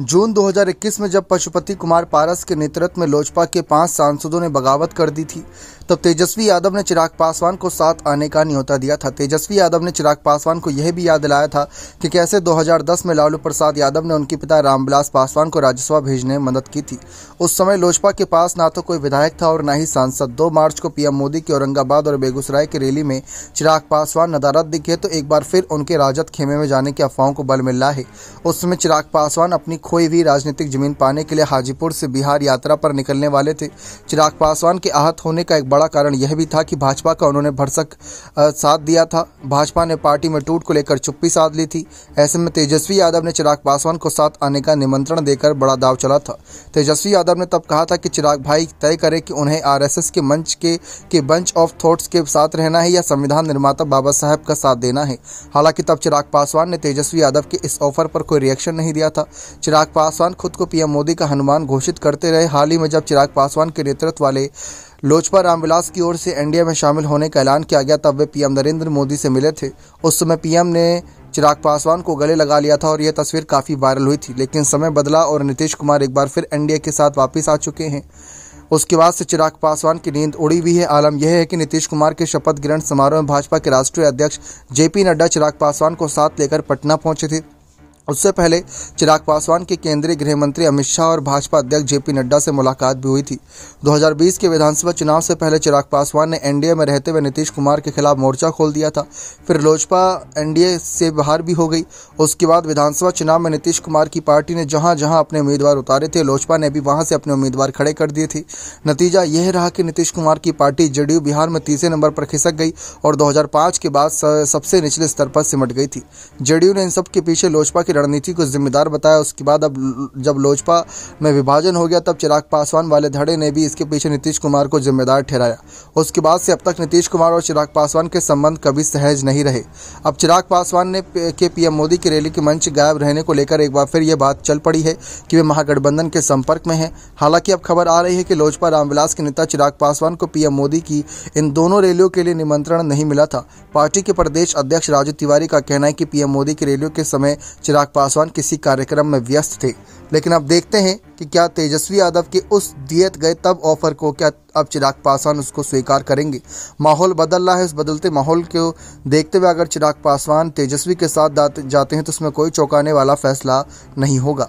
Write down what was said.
जून 2021 में जब पशुपति कुमार पारस के नेतृत्व में लोजपा के पांच सांसदों ने बगावत कर दी थी तब तेजस्वी यादव ने चिराग पासवान को साथ आने का न्योता दिया था तेजस्वी यादव ने चिराग पासवान को यह भी याद दिलाया था कि कैसे 2010 में लालू प्रसाद यादव ने उनके पिता रामविलास पासवान को राज्यसभा भेजने में मदद की थी उस समय लोजपा के पास ना तो कोई विधायक था और न ही सांसद दो मार्च को पीएम मोदी की औरंगाबाद और बेगूसराय की रैली में चिराग पासवान नदारद दिखे तो एक बार फिर उनके राजद खेमे में जाने की अफवाहों को बल मिल रहा है उस समय चिराग पासवान अपनी खोई हुई राजनीतिक जमीन पाने के लिए हाजीपुर से बिहार यात्रा पर निकलने वाले थे चिराग पासवान के आहत होने का एक बड़ा कारण यह भी था कि भाजपा का उन्होंने भरसक साथ दिया था भाजपा ने पार्टी में टूट को लेकर चुप्पी साध ली थी ऐसे में तेजस्वी यादव ने चिराग पासवान को साथ आने का निमंत्रण देकर बड़ा दाव चला था तेजस्वी यादव ने तब कहा था कि चिराग भाई तय करे कि उन्हें आर के मंच के के बंच ऑफ थॉट्स के साथ रहना है या संविधान निर्माता बाबा साहब का साथ देना है हालांकि तब चिराग पासवान ने तेजस्वी यादव के इस ऑफर पर कोई रिएक्शन नहीं दिया था चिराग पासवान खुद को पीएम मोदी का हनुमान घोषित करते रहे हाल ही में जब चिराग पासवान के नेतृत्व वाले लोजपा रामविलास की ओर से एनडीए में शामिल होने का ऐलान किया गया तब वे पीएम नरेंद्र मोदी से मिले थे उस समय पीएम ने चिराग पासवान को गले लगा लिया था और यह तस्वीर काफ़ी वायरल हुई थी लेकिन समय बदला और नीतीश कुमार एक बार फिर एनडीए के साथ वापिस आ चुके हैं उसके बाद से चिराग पासवान की नींद उड़ी हुई है आलम यह है कि नीतीश कुमार के शपथ ग्रहण समारोह में भाजपा के राष्ट्रीय अध्यक्ष जेपी नड्डा चिराग पासवान को साथ लेकर पटना पहुंचे थे उससे पहले चिराग पासवान के केंद्रीय गृह मंत्री अमित शाह और भाजपा अध्यक्ष जेपी नड्डा से मुलाकात भी हुई थी 2020 के विधानसभा चुनाव से पहले चिराग पासवान ने एनडीए में रहते हुए नीतीश कुमार के खिलाफ मोर्चा खोल दिया था फिर लोजपा एनडीए से बाहर भी हो गई उसके बाद विधानसभा चुनाव में नीतीश कुमार की पार्टी ने जहां जहां अपने उम्मीदवार उतारे थे लोजपा ने भी वहां से अपने उम्मीदवार खड़े कर दिए थे नतीजा यह रहा कि नीतीश कुमार की पार्टी जेडीयू बिहार में तीसरे नंबर पर खिसक गई और दो के बाद सबसे निचले स्तर पर सिमट गई थी जेडीयू ने इन सब के पीछे लोजपा की रणनीति को जिम्मेदार बताया उसके बाद अब जब लोजपा में विभाजन हो गया तब चिराग पासवान वाले धड़े ने भी इसके पीछे नीतीश कुमार को जिम्मेदार ठहराया उसके बाद से अब तक नीतीश कुमार और चिराग पासवान के संबंध कभी सहज नहीं रहे अब चिराग पासवान ने के पीएम मोदी की रैली के मंच गायब रहने को लेकर एक बार फिर ये बात चल पड़ी है कि वे महागठबंधन के संपर्क में हैं हालांकि अब खबर आ रही है कि लोजपा रामविलास के नेता चिराग पासवान को पीएम मोदी की इन दोनों रैलियों के लिए निमंत्रण नहीं मिला था पार्टी के प्रदेश अध्यक्ष राजू तिवारी का कहना है कि पीएम मोदी की रैलियों के समय चिराग चिराग पासवान किसी कार्यक्रम में व्यस्त थे लेकिन अब देखते हैं कि क्या तेजस्वी यादव के उस दिए गए तब ऑफर को क्या अब चिराग पासवान उसको स्वीकार करेंगे माहौल बदल रहा है इस बदलते माहौल को देखते हुए अगर चिराग पासवान तेजस्वी के साथ जाते हैं तो उसमें कोई चौंकाने वाला फैसला नहीं होगा